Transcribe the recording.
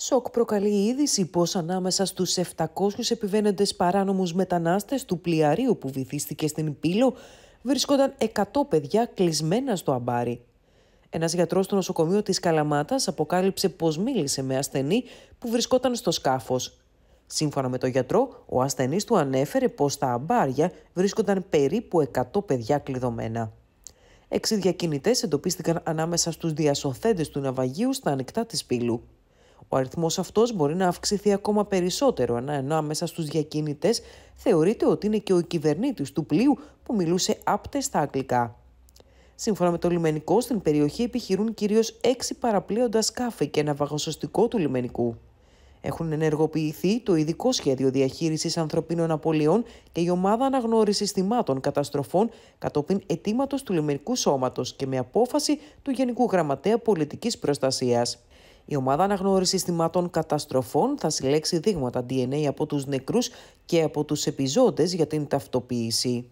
Σοκ προκαλεί η είδηση πως ανάμεσα στους 700 επιβαίνοντες παράνομους μετανάστες του πλοιαρίου που βυθίστηκε στην Πύλο βρισκόταν 100 παιδιά κλεισμένα στο αμπάρι. Ένας γιατρός στο νοσοκομείο της Καλαμάτας αποκάλυψε πως μίλησε με ασθενή που βρισκόταν στο σκάφος. Σύμφωνα με τον γιατρό, ο ασθενής του ανέφερε πως στα αμπάρια βρίσκονταν περίπου 100 παιδιά κλειδωμένα. Έξι διακινητές εντοπίστηκαν ανάμεσα στους διασωθέντες του ναυαγίου στα ανοιχτά της πύλου. Ο αριθμός αυτός μπορεί να αυξηθεί ακόμα περισσότερο, ενώ ανάμεσα στους διακίνητες θεωρείται ότι είναι και ο κυβερνήτης του πλοίου που μιλούσε άπτες στα αγγλικά. Σύμφωνα με το λιμενικό, στην περιοχή επιχειρούν κυρίως έξι παραπλέοντα σκάφη και ένα βαγοσωστικό του λιμενικού. Έχουν ενεργοποιηθεί το ειδικό σχέδιο διαχείρισης ανθρωπίνων απολειών και η ομάδα αναγνώρισης θυμάτων καταστροφών κατόπιν αιτήματος του λιμενικού σώματος και με απόφαση του Γενικού Γραμματέα Πολιτικής Προστασίας. Η ομάδα αναγνώρισης θυμάτων καταστροφών θα συλλέξει δείγματα DNA από τους νεκρούς και από τους επιζώντες για την ταυτοποίηση.